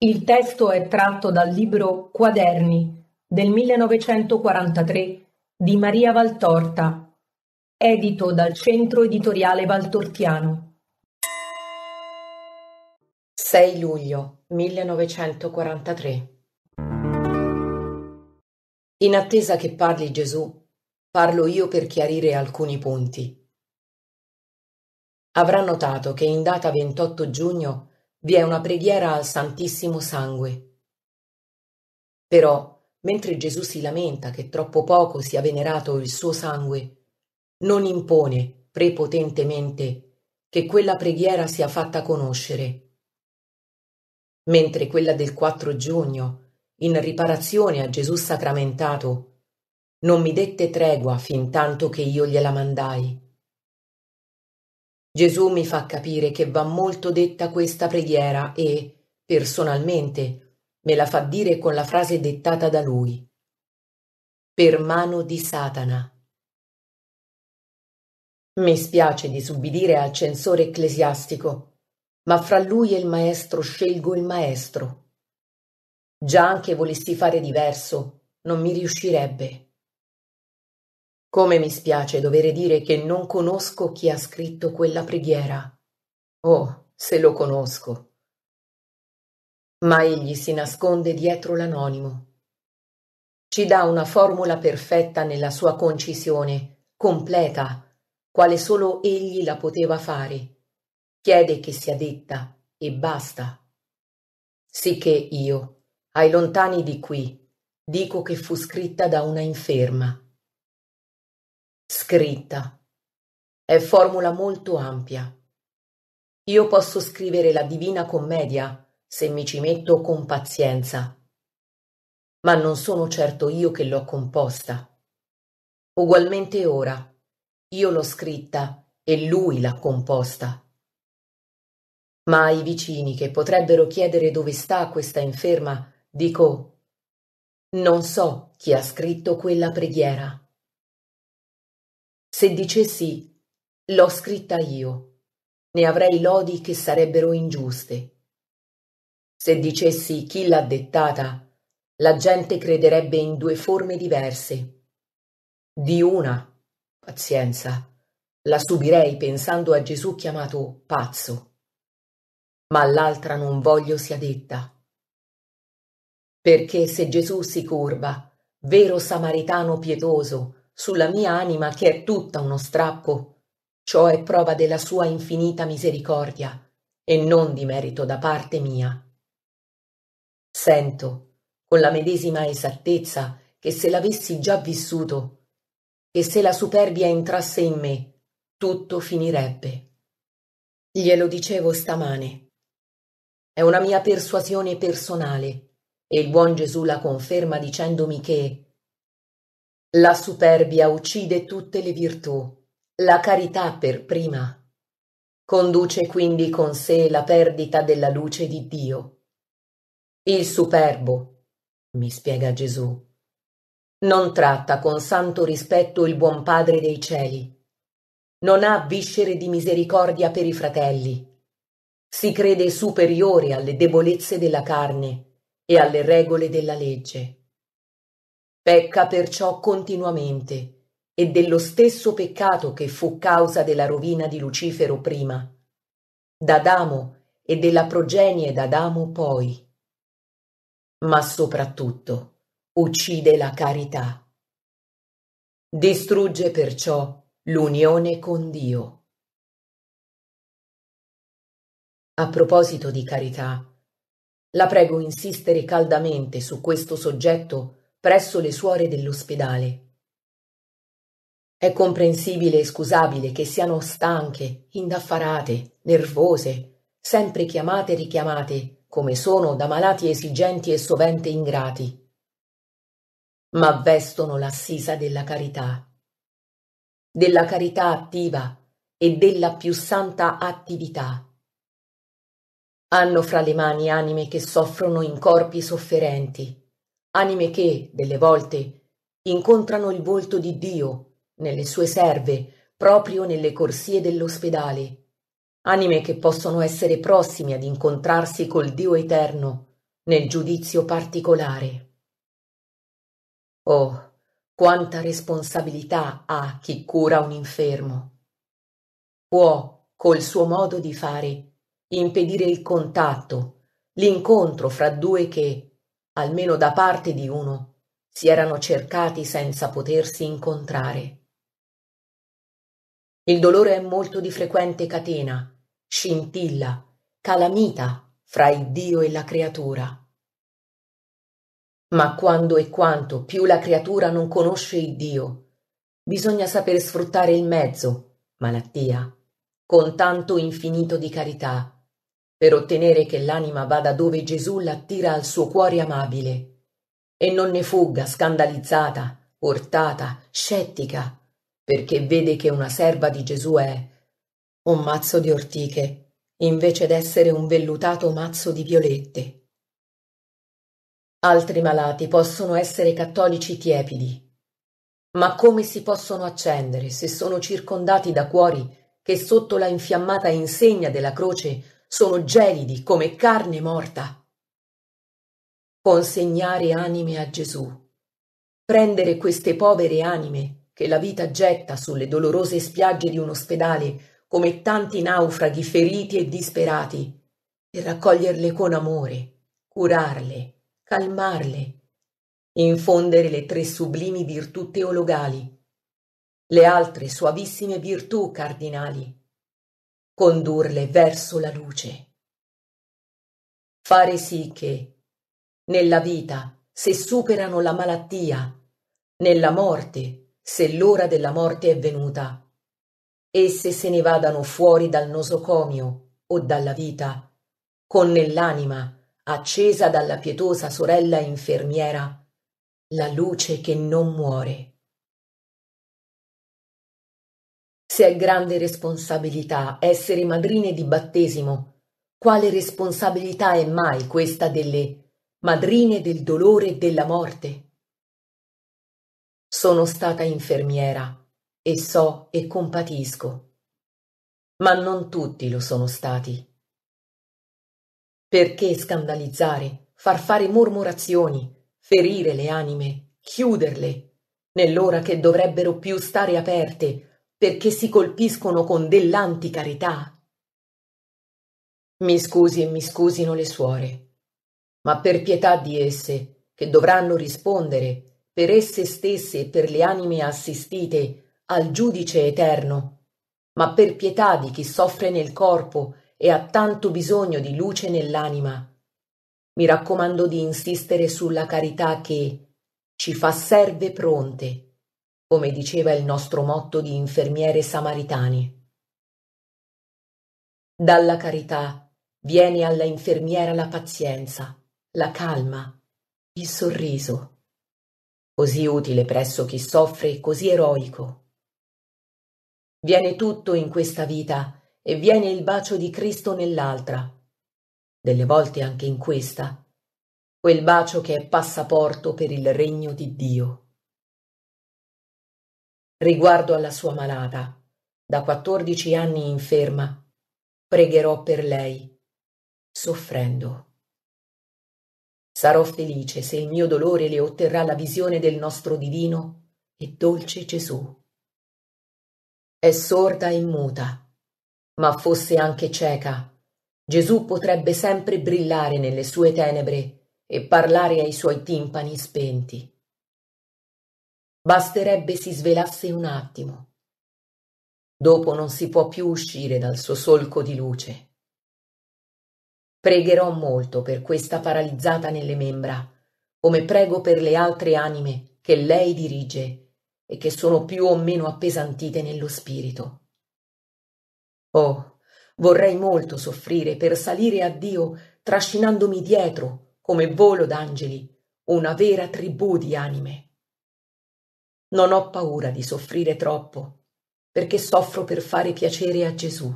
Il testo è tratto dal libro "Quaderni" del 1943 di Maria Valtorta, edito dal Centro Editoriale Valtortiano. 6 luglio 1943 In attesa che parli Gesù, parlo io per chiarire alcuni punti. Avrà notato che in data 28 giugno vi è una preghiera al Santissimo Sangue. Però, mentre Gesù si lamenta che troppo poco sia venerato il suo sangue, non impone prepotentemente che quella preghiera sia fatta conoscere. Mentre quella del 4 giugno, in riparazione a Gesù sacramentato, non mi dette tregua fin tanto che io gliela mandai. Gesù mi fa capire che va molto detta questa preghiera e, personalmente, me la fa dire con la frase dettata da lui. Per mano di Satana. Mi spiace di subbidire al censore ecclesiastico, ma fra lui e il maestro scelgo il maestro. Già anche volessi fare diverso, non mi riuscirebbe. Come mi spiace dovere dire che non conosco chi ha scritto quella preghiera. Oh, se lo conosco. Ma egli si nasconde dietro l'anonimo. Ci dà una formula perfetta nella sua concisione, completa, quale solo egli la poteva fare. Chiede che sia detta e basta. Sicché io, ai lontani di qui, dico che fu scritta da una inferma Scritta: è formula molto ampia. Io posso scrivere la Divina Commedia, se mi ci metto con pazienza. Ma non sono certo io che l'ho composta. Ugualmente ora, io l'ho scritta e lui l'ha composta. Ma ai vicini che potrebbero chiedere dove sta questa inferma, dico: non so chi ha scritto quella preghiera. Se dicessi l'ho scritta io, ne avrei lodi che sarebbero ingiuste. Se dicessi chi l'ha dettata, la gente crederebbe in due forme diverse. Di una, pazienza, la subirei pensando a Gesù chiamato pazzo, ma l'altra non voglio sia detta. Perché se Gesù si curva, vero samaritano pietoso, sulla mia anima che è tutta uno strappo. Ciò è prova della sua infinita misericordia e non di merito da parte mia. Sento, con la medesima esattezza, che se l'avessi già vissuto, che se la superbia entrasse in me, tutto finirebbe. Glielo dicevo stamane. È una mia persuasione personale e il buon Gesù la conferma dicendomi che, la superbia uccide tutte le virtù, la carità per prima. Conduce quindi con sé la perdita della luce di Dio. Il superbo, mi spiega Gesù, non tratta con santo rispetto il buon Padre dei cieli. Non ha viscere di misericordia per i fratelli. Si crede superiore alle debolezze della carne e alle regole della legge Pecca perciò continuamente, e dello stesso peccato che fu causa della rovina di Lucifero prima, d'Adamo e della progenie d'Adamo poi. Ma soprattutto uccide la carità. Distrugge perciò l'unione con Dio. A proposito di carità, la prego insistere caldamente su questo soggetto presso le suore dell'ospedale. È comprensibile e scusabile che siano stanche, indaffarate, nervose, sempre chiamate e richiamate, come sono da malati esigenti e sovente ingrati. Ma vestono l'assisa della carità, della carità attiva e della più santa attività. Hanno fra le mani anime che soffrono in corpi sofferenti, anime che, delle volte, incontrano il volto di Dio nelle sue serve, proprio nelle corsie dell'ospedale, anime che possono essere prossime ad incontrarsi col Dio eterno nel giudizio particolare. Oh, quanta responsabilità ha chi cura un infermo. Può, col suo modo di fare, impedire il contatto, l'incontro fra due che, almeno da parte di uno, si erano cercati senza potersi incontrare. Il dolore è molto di frequente catena, scintilla, calamita fra il Dio e la creatura. Ma quando e quanto più la creatura non conosce il Dio, bisogna saper sfruttare il mezzo, malattia, con tanto infinito di carità per ottenere che l'anima vada dove Gesù l'attira al suo cuore amabile e non ne fugga scandalizzata, urtata, scettica, perché vede che una serva di Gesù è un mazzo di ortiche invece d'essere un vellutato mazzo di violette. Altri malati possono essere cattolici tiepidi, ma come si possono accendere se sono circondati da cuori che sotto la infiammata insegna della croce sono gelidi come carne morta. Consegnare anime a Gesù, prendere queste povere anime che la vita getta sulle dolorose spiagge di un ospedale come tanti naufraghi feriti e disperati, e raccoglierle con amore, curarle, calmarle, infondere le tre sublimi virtù teologali, le altre suavissime virtù cardinali, condurle verso la luce. Fare sì che nella vita, se superano la malattia, nella morte, se l'ora della morte è venuta, esse se ne vadano fuori dal nosocomio o dalla vita, con nell'anima, accesa dalla pietosa sorella infermiera, la luce che non muore. Se è grande responsabilità essere madrine di battesimo, quale responsabilità è mai questa delle madrine del dolore e della morte? Sono stata infermiera e so e compatisco, ma non tutti lo sono stati. Perché scandalizzare, far fare mormorazioni, ferire le anime, chiuderle, nell'ora che dovrebbero più stare aperte, perché si colpiscono con dell'anticarità. Mi scusi e mi scusino le suore, ma per pietà di esse, che dovranno rispondere, per esse stesse e per le anime assistite, al giudice eterno, ma per pietà di chi soffre nel corpo e ha tanto bisogno di luce nell'anima. Mi raccomando di insistere sulla carità che ci fa serve pronte come diceva il nostro motto di infermiere samaritani. Dalla carità viene alla infermiera la pazienza, la calma, il sorriso, così utile presso chi soffre e così eroico. Viene tutto in questa vita e viene il bacio di Cristo nell'altra, delle volte anche in questa, quel bacio che è passaporto per il regno di Dio riguardo alla sua malata, da quattordici anni inferma, pregherò per lei, soffrendo. Sarò felice se il mio dolore le otterrà la visione del nostro divino e dolce Gesù. È sorda e muta, ma fosse anche cieca, Gesù potrebbe sempre brillare nelle sue tenebre e parlare ai suoi timpani spenti. Basterebbe si svelasse un attimo. Dopo non si può più uscire dal suo solco di luce. Pregherò molto per questa paralizzata nelle membra, come prego per le altre anime che lei dirige e che sono più o meno appesantite nello spirito. Oh, vorrei molto soffrire per salire a Dio trascinandomi dietro, come volo d'angeli, una vera tribù di anime. Non ho paura di soffrire troppo, perché soffro per fare piacere a Gesù.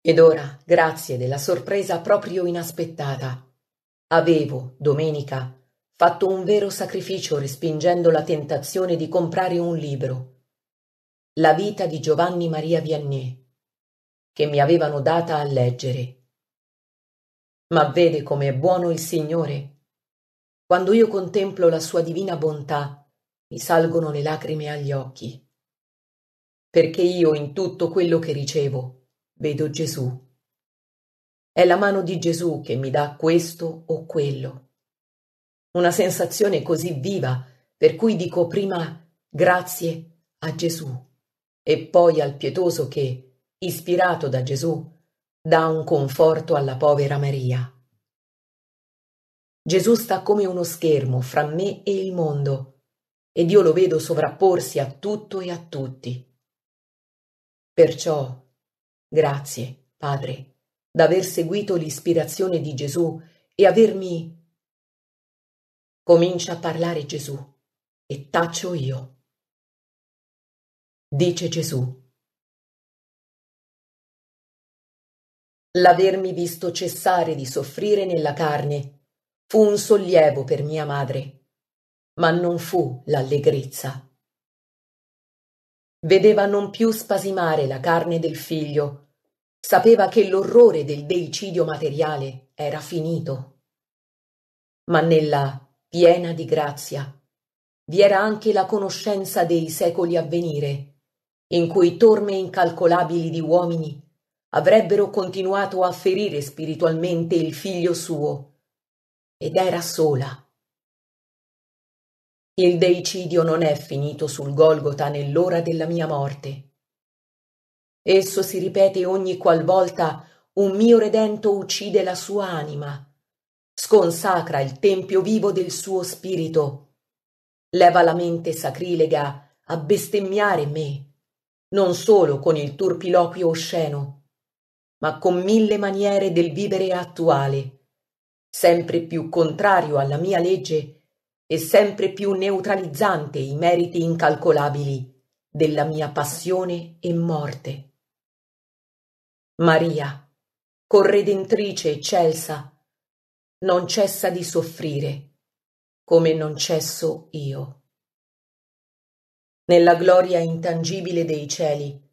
Ed ora, grazie della sorpresa proprio inaspettata. Avevo, domenica, fatto un vero sacrificio respingendo la tentazione di comprare un libro. La vita di Giovanni Maria Vianney, che mi avevano data a leggere. Ma vede com'è buono il Signore quando io contemplo la sua divina bontà, mi salgono le lacrime agli occhi, perché io in tutto quello che ricevo vedo Gesù. È la mano di Gesù che mi dà questo o quello. Una sensazione così viva per cui dico prima grazie a Gesù e poi al pietoso che, ispirato da Gesù, dà un conforto alla povera Maria. Gesù sta come uno schermo fra me e il mondo ed io lo vedo sovrapporsi a tutto e a tutti. Perciò, grazie, Padre, d'aver seguito l'ispirazione di Gesù e avermi... Comincia a parlare Gesù e taccio io. Dice Gesù. L'avermi visto cessare di soffrire nella carne Fu un sollievo per mia madre, ma non fu l'allegrezza. Vedeva non più spasimare la carne del figlio, sapeva che l'orrore del deicidio materiale era finito. Ma nella piena di grazia vi era anche la conoscenza dei secoli a venire, in cui torme incalcolabili di uomini avrebbero continuato a ferire spiritualmente il figlio suo ed era sola. Il deicidio non è finito sul Golgota nell'ora della mia morte. Esso si ripete ogni qual volta un mio redento uccide la sua anima, sconsacra il tempio vivo del suo spirito, leva la mente sacrilega a bestemmiare me, non solo con il turpiloquio osceno, ma con mille maniere del vivere attuale, sempre più contrario alla mia legge e sempre più neutralizzante i meriti incalcolabili della mia passione e morte. Maria, corredentrice eccelsa, non cessa di soffrire, come non cesso io. Nella gloria intangibile dei cieli,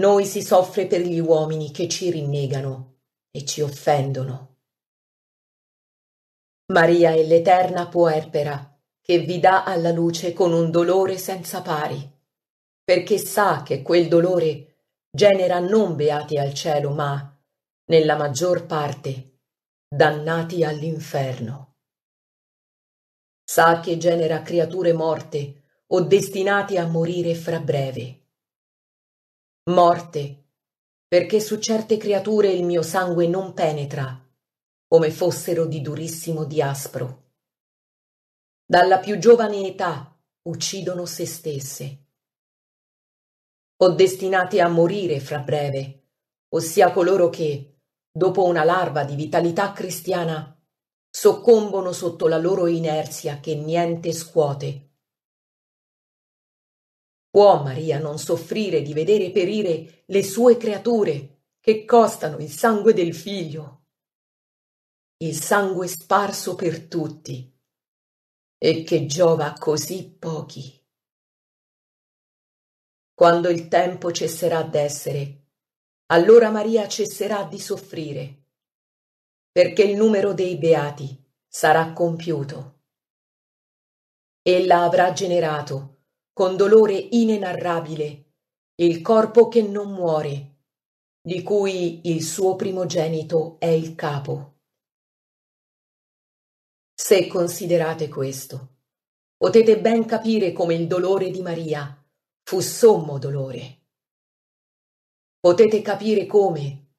noi si soffre per gli uomini che ci rinnegano e ci offendono. Maria è l'eterna puerpera, che vi dà alla luce con un dolore senza pari, perché sa che quel dolore genera non beati al cielo, ma, nella maggior parte, dannati all'inferno. Sa che genera creature morte o destinate a morire fra breve. Morte, perché su certe creature il mio sangue non penetra come fossero di durissimo diaspro. Dalla più giovane età uccidono se stesse. O destinate a morire fra breve, ossia coloro che, dopo una larva di vitalità cristiana, soccombono sotto la loro inerzia che niente scuote. Può Maria non soffrire di vedere perire le sue creature che costano il sangue del figlio il sangue sparso per tutti e che giova a così pochi. Quando il tempo cesserà d'essere, allora Maria cesserà di soffrire, perché il numero dei beati sarà compiuto. Ella avrà generato, con dolore inenarrabile, il corpo che non muore, di cui il suo primogenito è il capo. Se considerate questo, potete ben capire come il dolore di Maria fu sommo dolore. Potete capire come,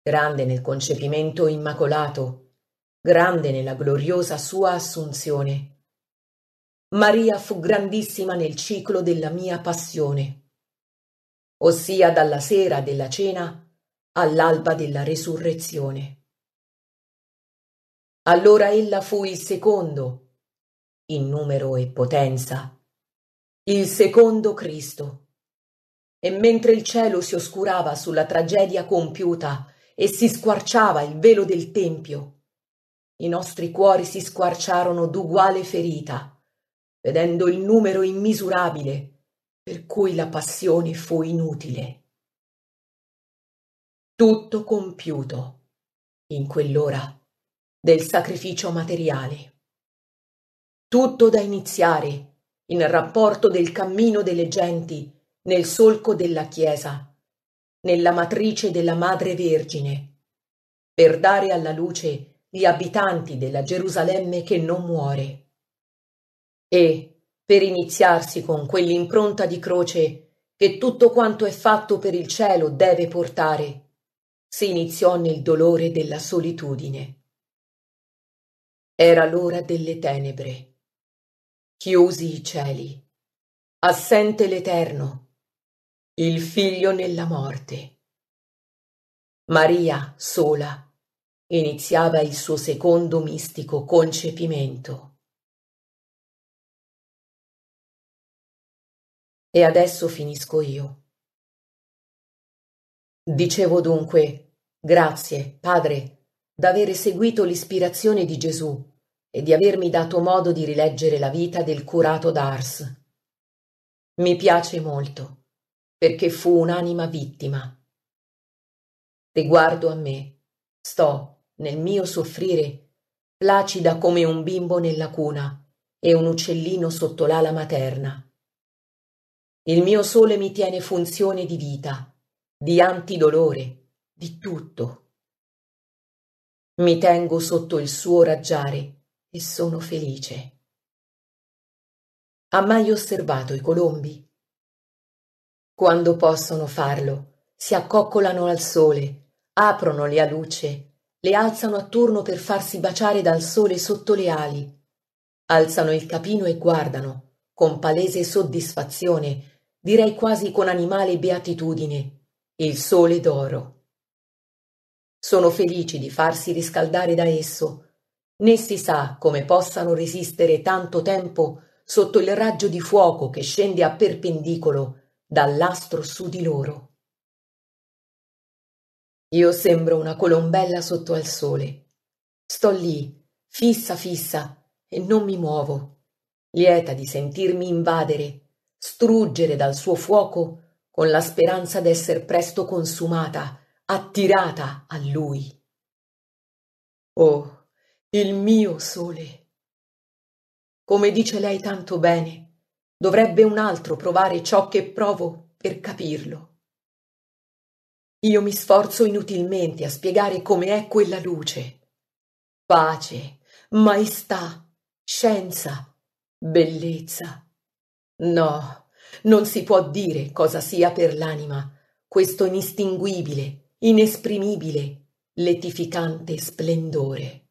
grande nel concepimento immacolato, grande nella gloriosa sua assunzione, Maria fu grandissima nel ciclo della mia passione, ossia dalla sera della cena all'alba della resurrezione. Allora ella fu il secondo, in numero e potenza, il secondo Cristo. E mentre il cielo si oscurava sulla tragedia compiuta e si squarciava il velo del Tempio, i nostri cuori si squarciarono d'uguale ferita, vedendo il numero immisurabile per cui la passione fu inutile. Tutto compiuto in quell'ora del sacrificio materiale. Tutto da iniziare in rapporto del cammino delle genti nel solco della Chiesa, nella matrice della Madre Vergine, per dare alla luce gli abitanti della Gerusalemme che non muore. E, per iniziarsi con quell'impronta di croce che tutto quanto è fatto per il cielo deve portare, si iniziò nel dolore della solitudine. Era l'ora delle tenebre. Chiusi i cieli. Assente l'Eterno. Il figlio nella morte. Maria, sola, iniziava il suo secondo mistico concepimento. E adesso finisco io. Dicevo dunque, grazie, padre, d'avere seguito l'ispirazione di Gesù e di avermi dato modo di rileggere la vita del curato d'Ars. Mi piace molto, perché fu un'anima vittima. Riguardo a me, sto, nel mio soffrire, placida come un bimbo nella cuna e un uccellino sotto l'ala materna. Il mio sole mi tiene funzione di vita, di antidolore, di tutto. Mi tengo sotto il suo raggiare e sono felice. Ha mai osservato i colombi? Quando possono farlo, si accoccolano al sole, aprono le aluce, le alzano attorno per farsi baciare dal sole sotto le ali. Alzano il capino e guardano, con palese soddisfazione, direi quasi con animale beatitudine, il sole d'oro. Sono felici di farsi riscaldare da esso, né si sa come possano resistere tanto tempo sotto il raggio di fuoco che scende a perpendicolo dall'astro su di loro. Io sembro una colombella sotto al sole. Sto lì, fissa fissa, e non mi muovo, lieta di sentirmi invadere, struggere dal suo fuoco con la speranza d'esser presto consumata attirata a lui. Oh, il mio sole! Come dice lei tanto bene, dovrebbe un altro provare ciò che provo per capirlo. Io mi sforzo inutilmente a spiegare come è quella luce. Pace, maestà, scienza, bellezza. No, non si può dire cosa sia per l'anima questo inistinguibile inesprimibile, letificante splendore.